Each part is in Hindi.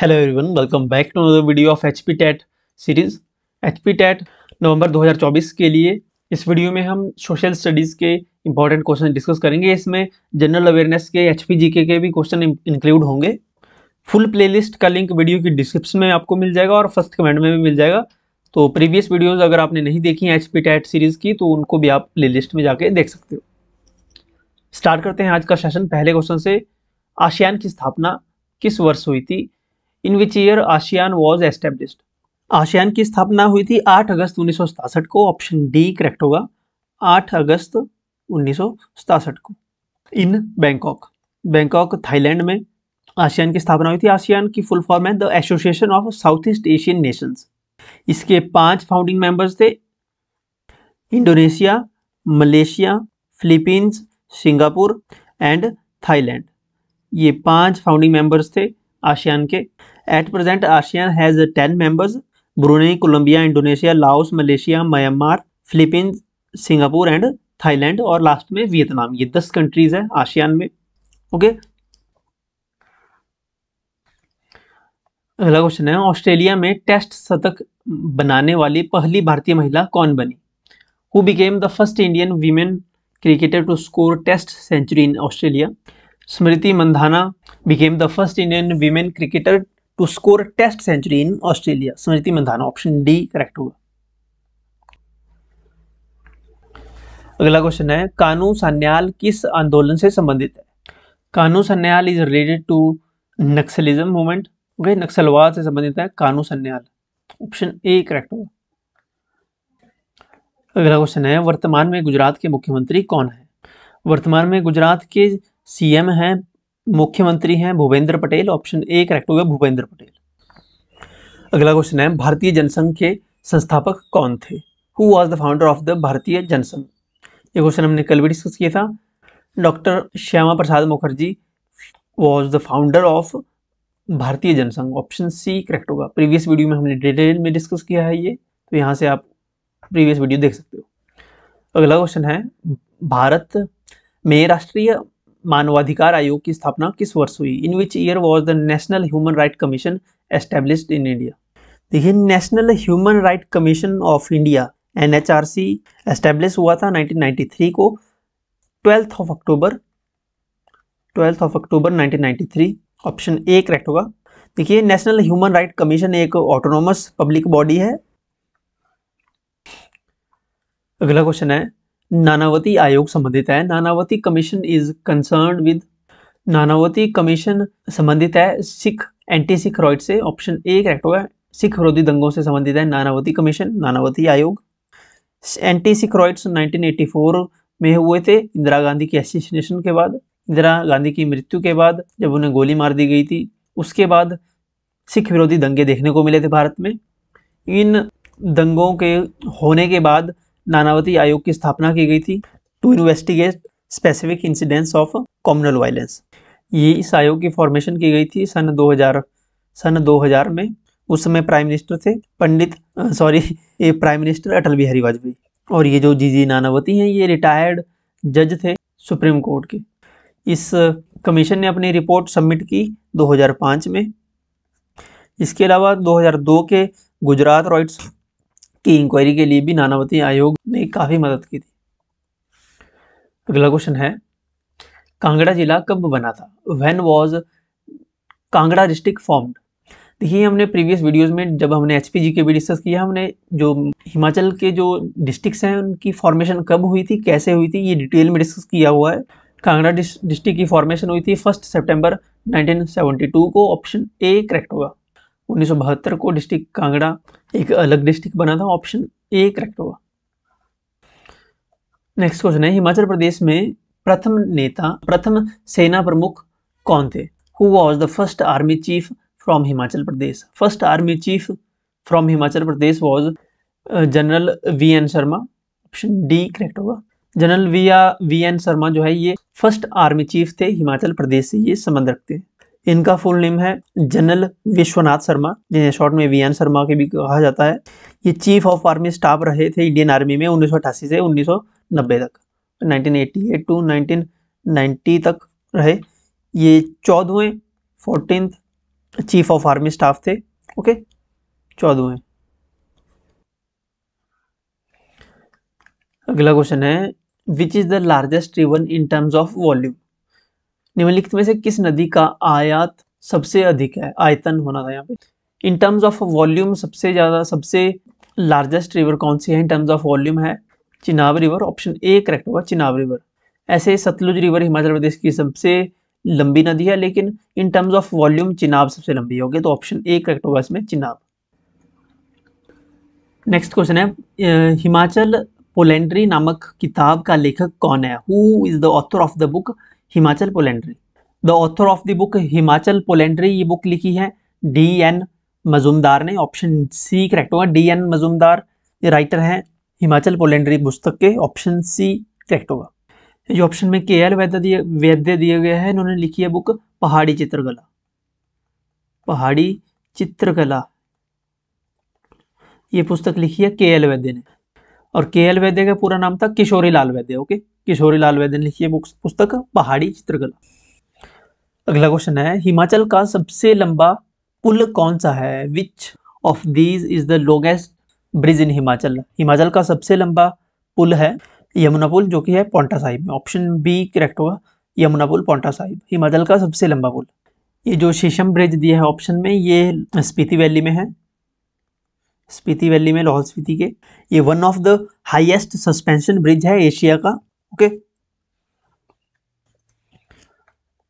Hello everyone welcome back to another video of H P TAT series H P TAT नवंबर 2024 के लिए इस वीडियो में हम सोशल स्टडीज़ के इंपॉर्टेंट क्वेश्चन डिस्कस करेंगे इसमें जनरल अवेयरनेस के एच पी जी के के भी क्वेश्चन इंक्लूड होंगे फुल प्लेलिस्ट का लिंक वीडियो की डिस्क्रिप्शन में आपको मिल जाएगा और फर्स्ट कमेंट में भी मिल जाएगा तो प्रीवियस वीडियोज़ अगर आपने नहीं देखी हैं एच पी टैट सीरीज़ की तो उनको भी आप प्ले लिस्ट में जाके देख सकते हो स्टार्ट करते हैं आज का सेशन पहले क्वेश्चन से आशियान की स्थापना किस वर्ष हुई थी in which year ASEAN was established ASEAN की स्थापना हुई थी 8 अगस्त उन्नीस को ऑप्शन डी करेक्ट होगा 8 अगस्त उन्नीस को इन बैंकॉक बैंकॉक थाईलैंड में आशियान की स्थापना हुई थी आशियान की फुल फॉर्म है the association of south east Asian nations इसके पांच फाउंडिंग मेंबर्स थे Indonesia Malaysia Philippines Singapore and Thailand ये पांच फाउंडिंग मेंबर्स थे आशियान के at present ASEAN has ten members Brunei Colombia Indonesia Laos Malaysia Myanmar Philippines Singapore and Thailand और लास्ट में वियतनाम ये दस कंट्रीज है आसियान में ओके अगला क्वेश्चन है ऑस्ट्रेलिया में टेस्ट शतक बनाने वाली पहली भारतीय महिला कौन बनी who became the first Indian women cricketer to score test century in Australia Smriti Mandhana became the first Indian women cricketer to score test century in Australia Smriti Mandhana option D correct होगा अगला क्वेश्चन है कानू सन्याल किस आंदोलन से संबंधित है Kanu Sanyal is related to Naxalism movement okay नक्सलवाद से संबंधित है Kanu Sanyal option A correct होगा अगला क्वेश्चन है वर्तमान में गुजरात के मुख्यमंत्री कौन है वर्तमान में गुजरात के सीएम हैं मुख्यमंत्री हैं Bhupendra Patel option A correct होगा भूपेंद्र पटेल अगला क्वेश्चन है भारतीय जनसंघ के संस्थापक कौन थे who was the founder of the Bharatiya Jana Sangh ये क्वेश्चन हमने कल भी डिस्कस किया था doctor Shyama Prasad Mukherjee was the founder of Bharatiya Jana Sangh option C correct होगा प्रीवियस वीडियो में हमने डिटेल में डिस्कस किया है ये तो यहाँ से आप प्रीवियस वीडियो देख सकते हो अगला क्वेश्चन है भारत में राष्ट्रीय मानवाधिकार आयोग की स्थापना किस वर्ष हुई in which year was the national human right commission establish in India देखिए national human right commission of India N H R C establish हुआ था 1993 को twelfth of October twelfth of October 1993 option A correct होगा देखिए नेशनल ह्यूमन राइट कमीशन एक ऑटोनोमस पब्लिक बॉडी है अगला क्वेश्चन है नानावती आयोग संबंधित है Nanavati commission is concern with Nanavati commission संबंधित है सिख एंटी सिख रॉइट से ऑप्शन ए करेक्ट होगा सिख विरोधी दंगों से संबंधित है नानावती कमीशन नानावती आयोग एंटी सिख रॉइट्स 1984 में हुए थे इंदिरा गांधी के एसिसिनेशन के बाद इंदिरा गांधी की मृत्यु के बाद जब उन्हें गोली मार दी गई थी उसके बाद सिख विरोधी दंगे देखने को मिले थे भारत में इन दंगों के होने के बाद नानावती आयोग की स्थापना की गई थी to investigate specific incidents of communal violence ये इस आयोग की फॉर्मेशन की गई थी सन 2000 सन 2000 में उस समय प्राइम मिनिस्टर थे पंडित सॉरी ये प्राइम मिनिस्टर अटल बिहारी वाजपेयी और ये जो जी जी नानावती हैं ये रिटायर्ड जज थे सुप्रीम कोर्ट के इस कमीशन ने अपनी रिपोर्ट सबमिट की 2005 में इसके अलावा 2002 के गुजरात रॉइट्स की इंक्वायरी के लिए भी नानावती आयोग ने काफ़ी मदद की थी अगला क्वेश्चन है कांगड़ा जिला कब बना था when was Kangra district formed देखिए हमने प्रीवियस वीडियोस में जब हमने एच पी जी के भी डिस्कस किया हमने जो हिमाचल के जो डिस्ट्रिक्ट हैं उनकी फॉर्मेशन कब हुई थी कैसे हुई थी ये डिटेल में डिस्कस किया हुआ है कांगड़ा डिस्ट्रिक्ट की फॉर्मेशन हुई थी फर्स्ट सितंबर 1972 को ऑप्शन ए करेक्ट होगा उन्नीस को डिस्ट्रिक्ट कांगड़ा एक अलग डिस्ट्रिक्ट बना था ऑप्शन ए करेक्ट होगा नेक्स्ट क्वेश्चन है हिमाचल प्रदेश में प्रथम नेता प्रथम सेना प्रमुख कौन थे who was the first army chief from Himachal Pradesh first army chief from Himachal Pradesh was general V N Sharma option D correct होगा general V V N Sharma जो है ये फर्स्ट आर्मी चीफ थे हिमाचल प्रदेश से ये संबंध रखते हैं इनका फुल नेम है जनरल विश्वनाथ शर्मा जिन्हें शॉर्ट में वी एन शर्मा के भी कहा जाता है ये चीफ ऑफ आर्मी स्टाफ रहे थे इंडियन आर्मी में उन्नीस से उन्नीस नब्बे तक 1988 टू 1990 तक रहे ये चौदहवें fourteen chief of army staff थे ओके चौदहवें अगला क्वेश्चन है which is the largest river in terms of volume निम्नलिखित में से किस नदी का आयात सबसे अधिक है आयतन होना था यहाँ पे इन टर्म्स ऑफ वॉल्यूम सबसे ज़्यादा सबसे लार्जेस्ट रिवर कौन सी है इन टर्म्स ऑफ वॉल्यूम है Chenab river option A correct होगा चिनाब रिवर ऐसे सतलुज रिवर हिमाचल प्रदेश की सबसे लंबी नदी है लेकिन in terms of volume Chenab सबसे लंबी होगी तो ऑप्शन ए करेक्ट होगा इसमें चिनाब नेक्स्ट क्वेश्चन है हिमाचल पोलेंड्री नामक किताब का लेखक कौन है who is the author of the book Himachal polyandry the author of the book Himachal polyandry ये बुक लिखी है डी एन मजूमदार ने ऑप्शन सी करेक्ट होगा डी एन मजूमदार राइटर हैं हिमाचल पोलेंड्री पुस्तक के ऑप्शन सी करेक्ट होगा जो ऑप्शन में के एल वैद्य वैद्य दिया गया है इन्होंने लिखी है बुक पहाड़ी चित्रकला पहाड़ी चित्रकला ये पुस्तक लिखी है के एल वैद्य ने और के एल वैद्य का पूरा नाम था किशोरी लाल वैद्य ओके किशोरी लाल वैद्य ने लिखी है पुस्तक पहाड़ी चित्रकला अगला क्वेश्चन है हिमाचल का सबसे लंबा पुल कौन सा है which of these is the longest bridge in Himachal Himachal का सबसे लंबा पुल है यमुना पुल जो कि है पोंटा साहिब में ऑप्शन बी करेक्ट होगा यमुना पुल पोंटा साहिब हिमाचल का सबसे लंबा पुल ये जो शीशम ब्रिज दिया है ऑप्शन में ये स्पीति वैली में है स्पीति वैली में लाहौल स्पीति के ये one of the highest suspension bridge है एशिया का ओके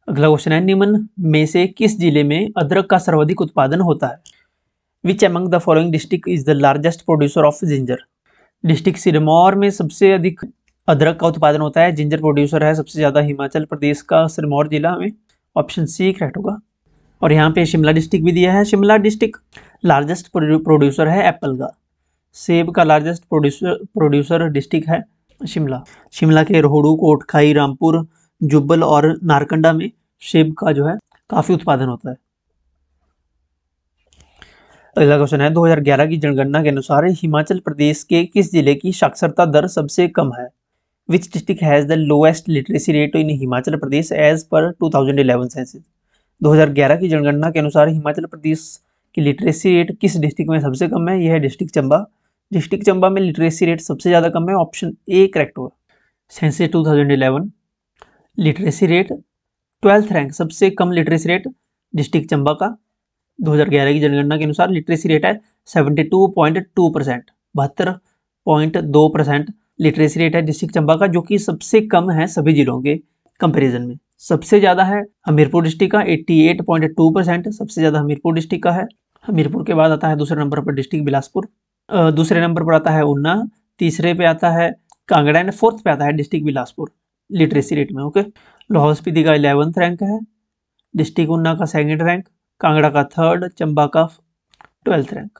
अगला क्वेश्चन है निम्न में से किस जिले में अदरक का सर्वाधिक उत्पादन होता है which among the following district is the largest producer of ginger district Sirmaur में सबसे अधिक अदरक का उत्पादन होता है जिंजर प्रोड्यूसर है सबसे ज़्यादा हिमाचल प्रदेश का सिरमौर जिला में ऑप्शन सी करेक्ट होगा और यहाँ पे शिमला डिस्ट्रिक्ट भी दिया है शिमला डिस्ट्रिक्ट लार्जेस्ट प्रोड्यूसर है एप्पल का सेब का लार्जेस्ट प्रोड्यूसर प्रोड्यूसर डिस्ट्रिक्ट है शिमला शिमला के रोहड़ू कोटखाई रामपुर जुब्बल और नारकंडा में सेब का जो है काफ़ी उत्पादन होता है अगला क्वेश्चन है 2011 की जनगणना के अनुसार हिमाचल प्रदेश के किस जिले की साक्षरता दर सबसे कम है which district has the lowest literacy rate in Himachal Pradesh as per 2011 senses 2011 की जनगणना के अनुसार हिमाचल प्रदेश की लिटरेसी रेट किस डिस्ट्रिक्ट में सबसे कम है यह है डिस्ट्रिक्ट चंबा डिस्ट्रिक्ट चंबा में लिटरेसी रेट सबसे ज़्यादा कम है ऑप्शन ए करेक्ट हुआ census 2011 literacy rate twelfth rank सबसे कम लिटरेसी रेट डिस्ट्रिक्ट चंबा का 2011 की जनगणना के अनुसार लिटरेसी रेट है 72.2 परसेंट बहत्तर पॉइंट दो परसेंट लिटरेसी रेट है डिस्ट्रिक्ट चंबा का जो कि सबसे कम है सभी जिलों के कंपैरिजन में सबसे ज़्यादा है हमीरपुर डिस्ट्रिक्ट का 88.2 परसेंट सबसे ज़्यादा हमीरपुर डिस्ट्रिक्ट का है हमीरपुर के बाद आता है दूसरे नंबर पर डिस्ट्रिक्ट बिलासपुर दूसरे नंबर पर आता है ऊना तीसरे पे आता है कांगड़ा एंड फोर्थ पे आता है डिस्ट्रिक्ट बिलासपुर लिटरेसी रेट में ओके लाहौल स्पीति का इलेवंथ रैंक है डिस्ट्रिक्ट उन्ना का सेकेंड रैंक कांगड़ा का थर्ड चंबा का ट्वेल्थ रैंक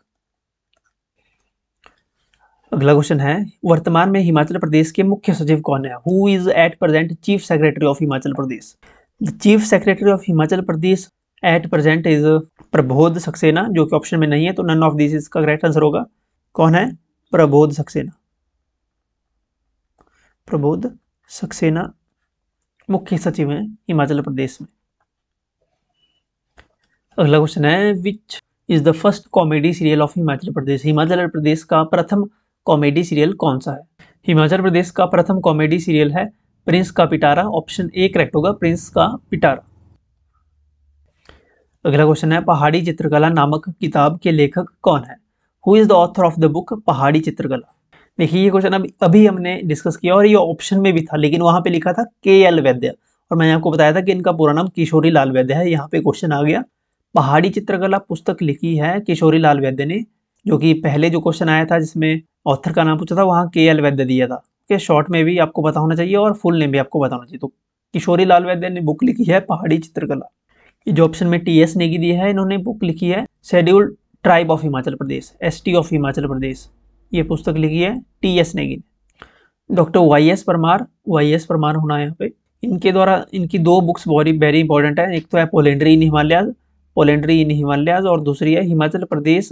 अगला क्वेश्चन है वर्तमान में हिमाचल प्रदेश के मुख्य सचिव कौन है who is at present chief secretary of Himachal Pradesh the chief secretary of Himachal Pradesh at present is Prabodh Saxena जो कि ऑप्शन में नहीं है तो नन ऑफ दिस इसका करेक्ट आंसर होगा कौन है प्रबोध सक्सेना प्रबोध सक्सेना मुख्य सचिव है हिमाचल प्रदेश में अगला क्वेश्चन है which is the first comedy serial of Himachal Pradesh Himachal Pradesh का प्रथम कॉमेडी सीरियल कौन सा है हिमाचल प्रदेश का प्रथम कॉमेडी सीरियल है प्रिंस का पिटारा ऑप्शन ए करेक्ट होगा प्रिंस का पिटारा अगला क्वेश्चन है पहाड़ी चित्रकला नामक किताब के लेखक कौन है who is the author of the book Pahari Chitrakala देखिए ये क्वेश्चन अभी अभी हमने डिस्कस किया और ये ऑप्शन में भी था लेकिन वहां पे लिखा था के एल वैद्य और मैंने आपको बताया था कि इनका पूरा नाम किशोरी लाल वैद्य है यहाँ पे क्वेश्चन आ गया पहाड़ी चित्रकला पुस्तक लिखी है किशोरी लाल वैद्य ने जो कि पहले जो क्वेश्चन आया था जिसमें ऑथर का नाम पूछा था वहाँ के एल वैद्य दिया था के शॉर्ट में भी आपको बता होना चाहिए और फुल नेम भी आपको बता होना चाहिए तो किशोरी लाल वैद्य ने बुक लिखी है पहाड़ी चित्रकला ये जो ऑप्शन में टी एस नेगी दिया है इन्होंने बुक लिखी है scheduled tribe of Himachal Pradesh S T of Himachal Pradesh ये पुस्तक लिखी है टी एस नेगी ने doctor Y S Parmar Y S Parmar होना है यहाँ पे इनके द्वारा इनकी दो बुक्स बहुत वेरी इंपॉर्टेंट है एक तो है पोलेंड्री इन हिमालयाज पोलेंड्री इन हिमालयाज और दूसरी है Himachal Pradesh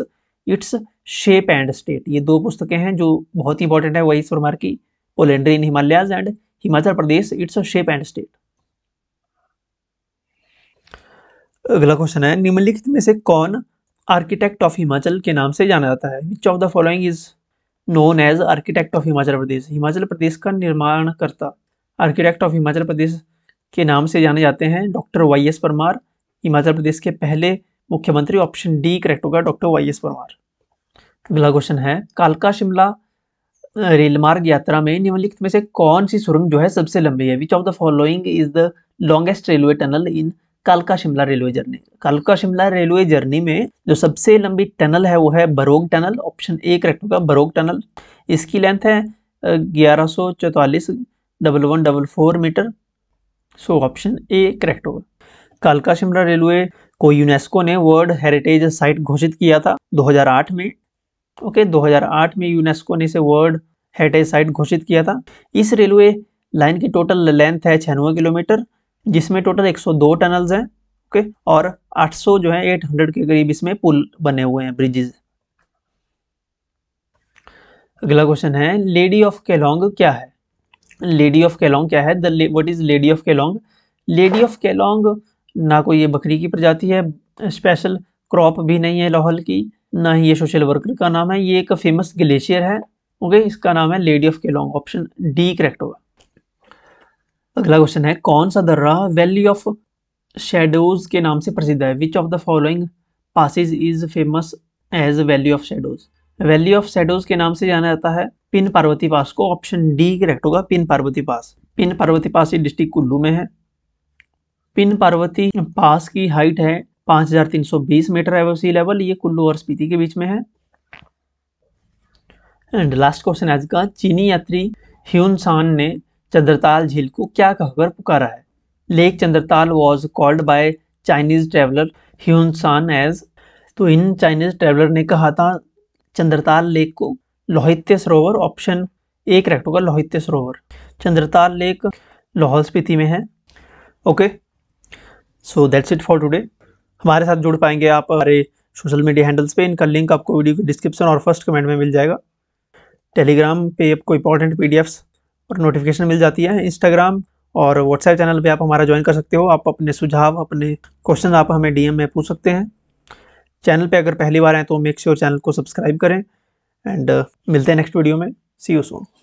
it's shape and state ये दो पुस्तकें हैं जो बहुत इंपॉर्टेंट है वही सुरमार की polyandry in Himalayas and Himachal Pradesh it's shape and state अगला क्वेश्चन है निम्नलिखित में से कौन आर्किटेक्ट ऑफ हिमाचल के नाम से जाना जाता है which of the following is known as architect of Himachal Pradesh Himachal Pradesh का निर्माण करता आर्किटेक्ट ऑफ हिमाचल प्रदेश के नाम से जाने जाते हैं doctor Y S Parmar Himachal Pradesh के पहले मुख्यमंत्री ऑप्शन डी करेक्ट होगा डॉक्टर वाई एस परमार अगला क्वेश्चन है कालका शिमला रेलमार्ग यात्रा में निम्नलिखित में से कौन सी सुरंग जो है सबसे लंबी है which of the following is the longest railway tunnel in कालका शिमला रेलवे जर्नी कालका शिमला रेलवे जर्नी में जो सबसे लंबी टनल है वो है Barog tunnel option A correct होगा बरोग टनल इसकी लेंथ है ग्यारह सौ चौतालीस double one double four metre so option A correct होगा कालका शिमला रेलवे को यूनेस्को ने वर्ल्ड हेरिटेज साइट घोषित किया था 2008 में ओके 2008 में यूनेस्को ने इसे वर्ल्ड हेरिटेज साइट घोषित किया था इस रेलवे लाइन की टोटल लेंथ है छियानवे किलोमीटर जिसमें टोटल 102 टनल्स हैं ओके और 800 जो है 800 के करीब इसमें पुल बने हुए हैं ब्रिजेज अगला क्वेश्चन है लेडी ऑफ केलोंग क्या है लेडी ऑफ केलोंग क्या है what is lady of Keylong lady of Keylong ना कोई ये बकरी की प्रजाति है स्पेशल क्रॉप भी नहीं है लाहौल की ना ही ये सोशल वर्कर का नाम है ये एक फेमस ग्लेशियर है ओके इसका नाम है lady of Keylong option D correct होगा अगला क्वेश्चन है कौन सा दर्रा वैली ऑफ शेडोज के नाम से प्रसिद्ध है which of the following passes is famous as valley of shadows valley of shadows के नाम से जाना जाता है पिन पार्वती पास को ऑप्शन डी करेक्ट होगा पिन पार्वती पास पिन पार्वती पास ये डिस्ट्रिक्ट कुल्लू में है पिन पार्वती पास की हाइट है 5320 मीटर है सी लेवल ये कुल्लू और स्पीति के बीच में है एंड लास्ट क्वेश्चन आज का चीनी यात्री ह्यून सान ने चंद्रताल झील को क्या कहकर पुकारा है lake Chandratal was called by Chinese traveller Hiuen Tsang as तो इन चाइनीज ट्रेवलर ने कहा था चंद्रताल लेक को लोहित्य सरोवर ऑप्शन ए करेक्ट होगा लोहित्य सरोवर चंद्रताल लेक लाहौल स्पीति में है okay okay. So that's it for today हमारे साथ जुड़ पाएंगे आप हमारे सोशल मीडिया हैंडल्स पे इनका लिंक आपको वीडियो के डिस्क्रिप्शन और फर्स्ट कमेंट में मिल जाएगा टेलीग्राम पे आपको इंपॉर्टेंट पी और नोटिफिकेशन मिल जाती है इंस्टाग्राम और व्हाट्सएप चैनल पे आप हमारा ज्वाइन कर सकते हो आप अपने सुझाव अपने क्वेश्चन आप हमें डीएम में पूछ सकते हैं चैनल पे अगर पहली बार आए तो मेक श्योर sure चैनल को सब्सक्राइब करें एंड uh, मिलते हैं नेक्स्ट वीडियो में सी यू सोन